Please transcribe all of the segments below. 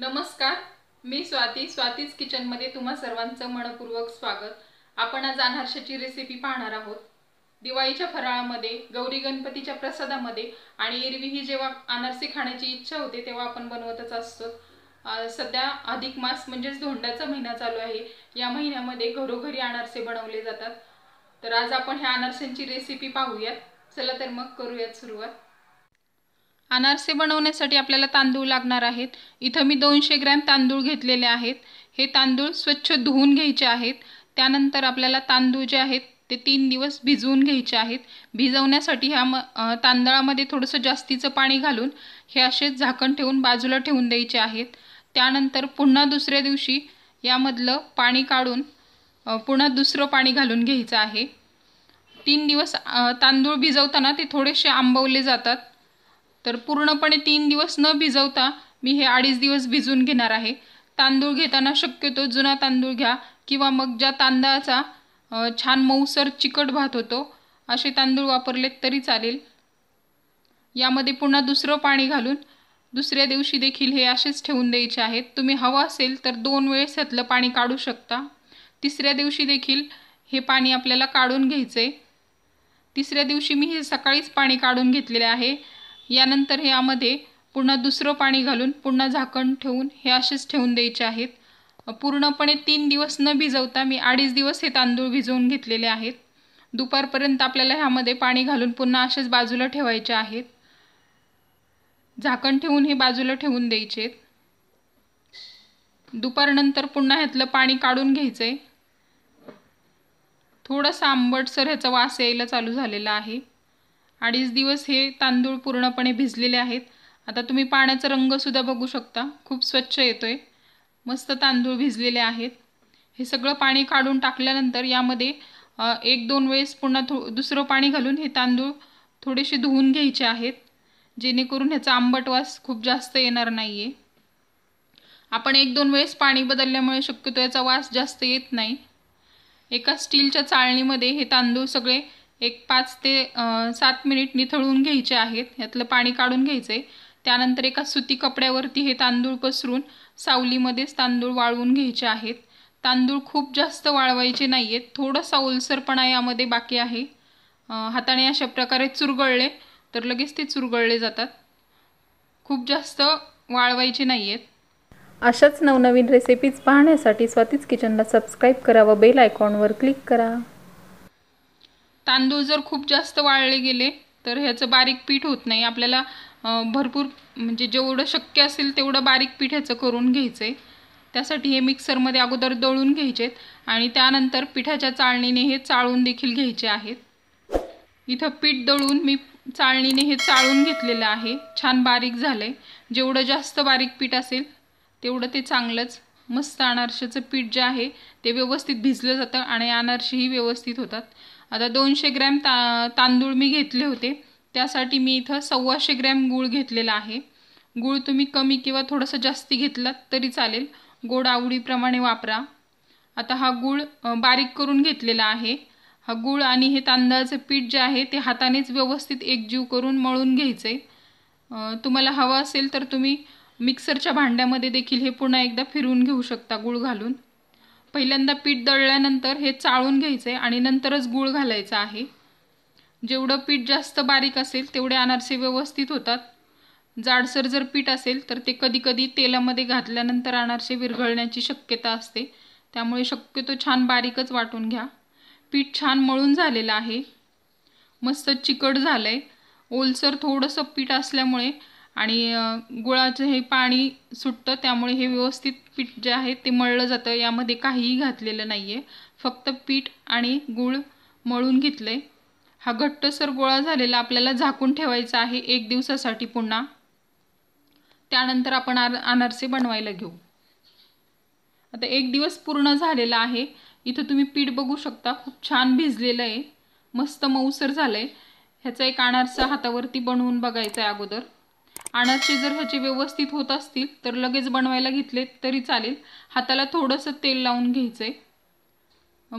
नमस्कार मी स्वाती स्वातीज किचनमध्ये तुम्हा सर्वांचं मनपूर्वक स्वागत आपण आज अनारशाची रेसिपी पाहणार आहोत दिवाळीच्या फराळामध्ये गौरी गणपतीच्या प्रसादामध्ये आणि एरवी ही जेव्हा अनारसे खाण्याची इच्छा होते तेव्हा आपण बनवतच असतो सध्या अधिक मास म्हणजेच धोंड्याचा महिना चालू आहे या महिन्यामध्ये घरोघरी अनारसे बनवले जातात तर आज आपण ह्या अनारसेंची रेसिपी पाहूयात चला तर मग करूयात सुरुवात अनारसे बनवण्यासाठी आपल्याला तांदूळ लागणार आहेत इथं मी दोनशे ग्रॅम तांदूळ घेतलेले आहेत हे तांदूळ स्वच्छ धुवून घ्यायचे आहेत त्यानंतर आपल्याला तांदूळ जे आहेत ते तीन दिवस भिजवून घ्यायचे आहेत भिजवण्यासाठी ह्या म तांदळामध्ये थोडंसं जास्तीचं पाणी घालून हे असे झाकण ठेवून बाजूला ठेवून द्यायचे आहेत त्यानंतर पुन्हा दुसऱ्या दिवशी यामधलं पाणी काढून पुन्हा दुसरं पाणी घालून घ्यायचं आहे तीन दिवस तांदूळ भिजवताना ते थोडेसे आंबवले जातात तर पूर्णपणे तीन दिवस न भिजवता मी हे अडीच दिवस भिजून घेणार आहे तांदूळ घेताना शक्यतो जुना तांदूळ घ्या किंवा मग ज्या तांदळाचा छान मऊसर चिकट भात होतो असे तांदूळ वापरलेत तरी चालेल यामध्ये पुन्हा दुसरं पाणी घालून दुसऱ्या दिवशी देखील हे असेच ठेवून द्यायचे आहेत तुम्ही हवं असेल तर दोन वेळेस ह्यातलं पाणी काढू शकता तिसऱ्या दिवशी देखील हे पाणी आपल्याला काढून घ्यायचे तिसऱ्या दिवशी मी हे सकाळीच पाणी काढून घेतलेले आहे यानंतर यामध्ये पुन्हा दुसरं पाणी घालून पुन्हा झाकण ठेवून हे असेच ठेवून द्यायचे आहेत पूर्णपणे तीन दिवस न भिजवता मी अडीच दिवस हे तांदूळ भिजवून घेतलेले आहेत दुपारपर्यंत आपल्याला ह्यामध्ये पाणी घालून पुन्हा असेच बाजूला ठेवायचे आहेत झाकण ठेवून हे बाजूला ठेवून द्यायचे दुपारनंतर पुन्हा ह्यातलं पाणी काढून घ्यायचं आहे थोडंसं आंबटसर ह्याचा वास यायला चालू झालेला आहे अडीच दिवस हे तांदूळ पूर्णपणे भिजलेले आहेत आता तुम्ही पाण्याचा रंगसुद्धा बघू शकता खूप स्वच्छ येतो आहे मस्त तांदूळ भिजलेले आहेत हे सगळं पाणी काढून टाकल्यानंतर यामध्ये एक दोन वेळेस पुन्हा थो दुसरं पाणी घालून हे तांदूळ थोडेसे धुवून घ्यायचे आहेत जेणेकरून ह्याचा आंबट वास खूप जास्त येणार नाही आहे आपण एक दोन वेळेस पाणी बदलल्यामुळे शक्यतो याचा वास जास्त येत नाही एका स्टीलच्या चाळणीमध्ये हे तांदूळ सगळे एक पाच ते सात मिनिट निथळून घ्यायचे आहेत यातलं पाणी काढून घ्यायचं आहे त्यानंतर एका सुती कपड्यावरती हे तांदूळ पसरून सावलीमध्येच तांदूळ वाळवून घ्यायचे आहेत तांदूळ खूप जास्त वाळवायचे नाही आहेत थोडंसा ओलसरपणा यामध्ये बाकी आहे हाताने अशा प्रकारे चुरगळले तर लगेच ते चुरगळले जातात खूप जास्त वाळवायचे नाही आहेत अशाच नवनवीन रेसिपीज पाहण्यासाठी स्वातीच किचनला सबस्क्राईब करा व बेल आयकॉनवर क्लिक करा तांदूळ जर खूप जास्त वाळले गेले तर ह्याचं बारीक पीठ होत नाही आपल्याला भरपूर म्हणजे जेवढं शक्य असेल तेवढं बारीक पीठ ह्याचं करून घ्यायचं आहे त्यासाठी हे मिक्सरमध्ये अगोदर दळून घ्यायचे आणि त्यानंतर पिठाच्या चाळणीने हे चाळून देखील घ्यायचे आहेत इथं पीठ दळून मी चाळणीने हे चाळून घेतलेलं आहे छान बारीक झालं आहे जेवढं जास्त बारीक पीठ असेल तेवढं ते चांगलंच मस्त अनारशाचं पीठ जे आहे ते व्यवस्थित भिजलं जातं आणि अनारशीही व्यवस्थित होतात आता दोनशे ग्रॅम ता तांदूळ मी घेतले होते त्यासाठी मी इथं सव्वाशे ग्रॅम गूळ घेतलेला आहे गूळ तुम्ही कमी किंवा थोडंसं जास्ती घेतलात तरी चालेल गोड आवडीप्रमाणे वापरा आता हा गूळ बारीक करून घेतलेला आहे हा गूळ आणि हे तांदळाचं पीठ जे आहे ते हातानेच व्यवस्थित एकजीव करून मळून घ्यायचं तुम्हाला हवं असेल तर तुम्ही मिक्सरच्या भांड्यामध्ये देखील हे पुन्हा एकदा फिरवून घेऊ शकता गूळ घालून पहिल्यांदा पीठ दळल्यानंतर हे चाळून घ्यायचं आहे आणि नंतरच गूळ घालायचा आहे जेवढं पीठ जास्त बारीक असेल तेवढे अनारसे व्यवस्थित होतात जाडसर जर पीठ असेल तर ते कधीकधी तेलामध्ये घातल्यानंतर अनारसे विरघळण्याची शक्यता असते त्यामुळे शक्यतो छान बारीकच वाटून घ्या पीठ छान मळून झालेलं आहे मस्त चिकट झालं आहे ओलसर थोडंसं पीठ असल्यामुळे आणि गुळाचं हे पाणी सुटतं त्यामुळे हे व्यवस्थित पीठ जे आहे ते मळलं जातं यामध्ये काहीही घातलेलं नाही आहे फक्त पीठ आणि गूळ मळून घेतलं आहे हा घट्टसर गोळा झालेला आपल्याला झाकून ठेवायचा आहे एक दिवसासाठी पुन्हा त्यानंतर आपण आर अनारसे बनवायला घेऊ आता एक दिवस पूर्ण झालेला आहे इथं तुम्ही पीठ बघू शकता खूप छान भिजलेलं आहे मस्त मऊसर झालं आहे ह्याचा एक अनारसा हातावरती बनवून बघायचा आहे अगोदर अनारसे जर ह्याचे व्यवस्थित होत असतील तर लगेच बनवायला घेतले तरी चालेल हाताला थोडंसं तेल लावून घ्यायचं आहे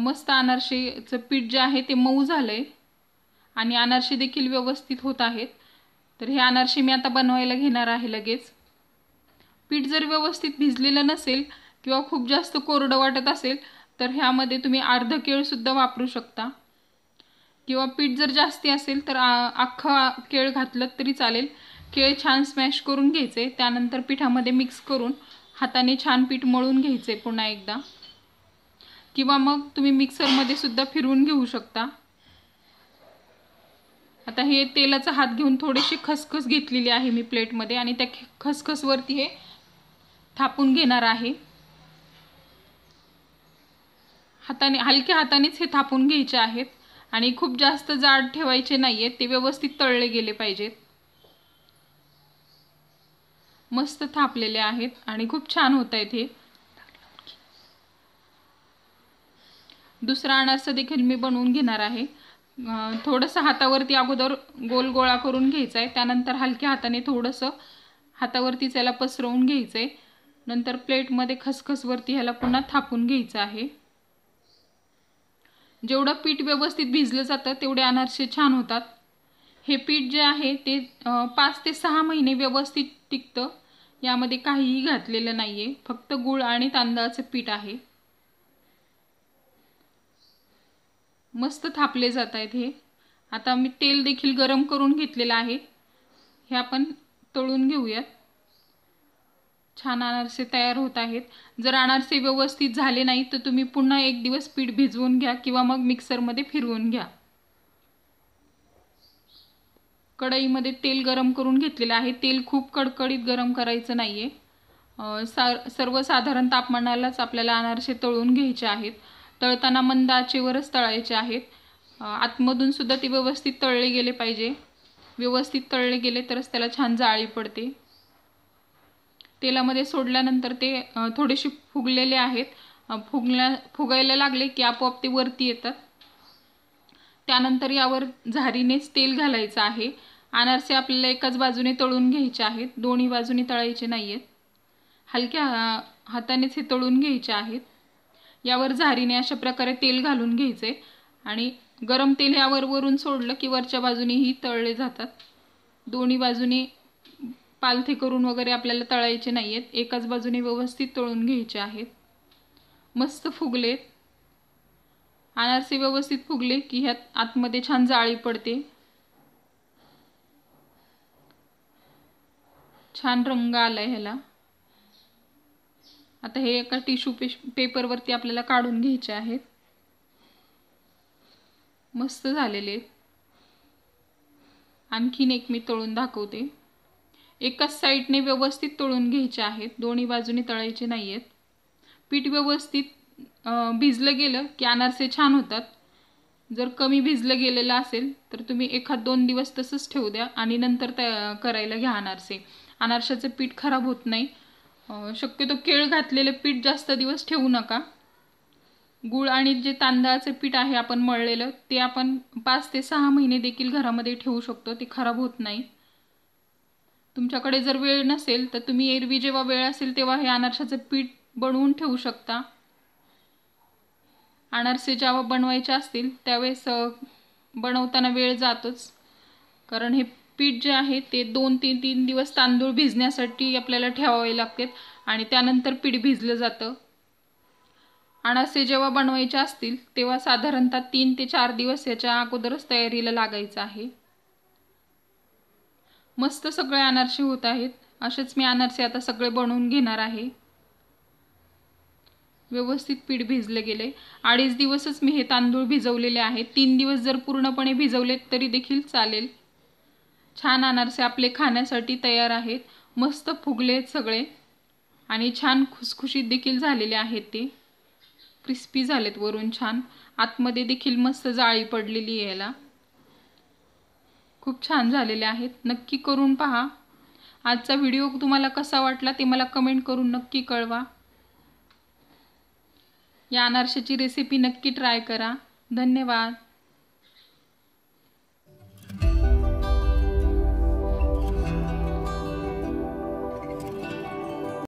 मस्त अनारसेचं पीठ जे आहे ते मऊ झालं आहे आणि अनारसे देखील व्यवस्थित होत आहेत तर हे अनारशी मी आता बनवायला घेणार आहे लगेच पीठ जर व्यवस्थित भिजलेलं नसेल किंवा खूप जास्त कोरडं वाटत असेल तर ह्यामध्ये तुम्ही अर्ध केळसुद्धा वापरू शकता किंवा पीठ जर जास्ती असेल तर अख्खा केळ घातलं तरी चालेल केळ छान स्मॅश करून घ्यायचे त्यानंतर पिठामध्ये मिक्स करून हाताने छान पीठ मळून घ्यायचे पुन्हा एकदा किंवा मग तुम्ही मिक्सरमध्ये सुद्धा फिरवून घेऊ शकता आता हे तेलाचा हात घेऊन थोडीशी खसखस घेतलेली आहे मी प्लेटमध्ये आणि त्या खसखसवरती हे थापून घेणार आहे हाताने हलक्या हातानेच हे थापून घ्यायचे आहेत आणि खूप जास्त जाड ठेवायचे नाही आहेत ते व्यवस्थित तळले गेले पाहिजेत मस्त थापलेले आहेत आणि खूप छान होत आहेत हे दुसरा अनारसा देखील मी बनवून घेणार आहे थोडंसं हातावरती अगोदर गोल गोळा करून घ्यायचा आहे त्यानंतर हलक्या हाताने थोडंसं हातावरती त्याला पसरवून घ्यायचं आहे नंतर प्लेटमध्ये खसखसवरती ह्याला पुन्हा थापून घ्यायचं आहे जेवढं पीठ व्यवस्थित भिजलं जातं तेवढे अनारसे छान होतात हे पीठ जे आहे ते पाच ते सहा महिने व्यवस्थित टिकतं यामध्ये काहीही घातलेलं नाही आहे फक्त गूळ आणि तांदळाचं पीठ आहे मस्त थापले जात आहेत हे आता मी तेल देखील गरम करून घेतलेलं आहे हे आपण तळून घेऊयात छान अनारसे तयार होत आहेत जर अनारसे व्यवस्थित झाले नाही तर तुम्ही पुन्हा एक दिवस पीठ भिजवून घ्या किंवा मग मिक्सरमध्ये फिरवून घ्या कढईमध्ये तेल गरम करून घेतलेलं आहे तेल खूप कडकडीत गरम करायचं नाही आहे सा सर्वसाधारण तापमानालाच आपल्याला अनारसे तळून घ्यायचे आहेत तळताना मंद आचेवरच तळायचे आहेत आतमधूनसुद्धा सुद्धा ते व्यवस्थित तळले गेले पाहिजे व्यवस्थित तळले गेले तरच त्याला छान जाळी पडते तेलामध्ये सोडल्यानंतर ते थोडेसे फुगलेले आहेत फुगल्या फुगायला लागले की आपोआप ते वरती येतात त्यानंतर यावर झारीनेच तेल घालायचं आहे अनारसे आपल्याला एकाच बाजूने तळून घ्यायचे आहेत दोन्ही बाजूने तळायचे नाही आहेत हलक्या हातानेच हे तळून घ्यायचे आहेत यावर झारीने अशा प्रकारे तेल घालून घ्यायचे आणि गरम तेल यावर वरून सोडलं की वरच्या बाजूनेही तळले जातात दोन्ही बाजूने पालथे करून वगैरे आपल्याला तळायचे नाही आहेत एकाच बाजूने व्यवस्थित तळून घ्यायचे आहेत मस्त फुगलेत अनारसे व्यवस्थित फुगले की ह्यात आतमध्ये छान जाळी पडते छान रंग आला ह्याला आता हे एका टिश्यू पेश पेपरवरती आपल्याला काढून घ्यायचे आहेत मस्त झालेले आहेत आणखीन एक मी तळून दाखवते एकाच साईडने व्यवस्थित तळून घ्यायचे आहेत दोन्ही बाजूने तळायचे नाही आहेत पीठ व्यवस्थित भिजलं गेलं की अनारसे छान होतात जर कमी भिजलं गेलेलं असेल तर तुम्ही एखाद दोन दिवस तसंच ठेवू द्या आणि नंतर त्या करायला घ्या अनारसे अनारशाचं पीठ खराब होत नाही शक्यतो केळ घातलेलं पीठ जास्त दिवस ठेवू नका गूळ आणि जे तांदळाचं पीठ आहे आपण मळलेलं ते आपण पाच ते सहा महिने देखील घरामध्ये ठेवू शकतो ते खराब होत नाही तुमच्याकडे जर वेळ नसेल तर तुम्ही एरवी जेव्हा वेळ असेल तेव्हा हे अनारशाचं पीठ बनवून ठेवू शकता अनारसे जेव्हा बनवायचे असतील त्यावेळेस बनवताना वेळ जातोच कारण हे पीठ जे आहे ते दोन तीन तीन दिवस तांदूळ भिजण्यासाठी आपल्याला ठेवावे लागतात आणि त्यानंतर पीठ भिजलं जातं अनारसे जेव्हा बनवायचे असतील तेव्हा साधारणतः तीन ते चार दिवस याच्या अगोदरच तयारीला लागायचं आहे मस्त सगळे अनारसे होत आहेत असेच मी अनारसे आता सगळे बनवून घेणार आहे व्यवस्थित पीठ भिजले गेले अडीच दिवसच मी हे तांदूळ भिजवलेले आहेत तीन दिवस जर पूर्णपणे भिजवलेत तरी देखील चालेल छान अनारसे आपले खाण्यासाठी तयार आहेत मस्त फुगलेत सगळे आणि छान खुसखुशीत देखील झालेले आहेत ते क्रिस्पी झालेत वरून छान आतमध्ये देखील मस्त जाळी पडलेली यायला याला खूप छान झालेले आहेत नक्की करून पहा आजचा व्हिडिओ तुम्हाला कसा वाटला ते मला कमेंट करून नक्की कळवा या अनारशाची रेसिपी नक्की ट्राय करा धन्यवाद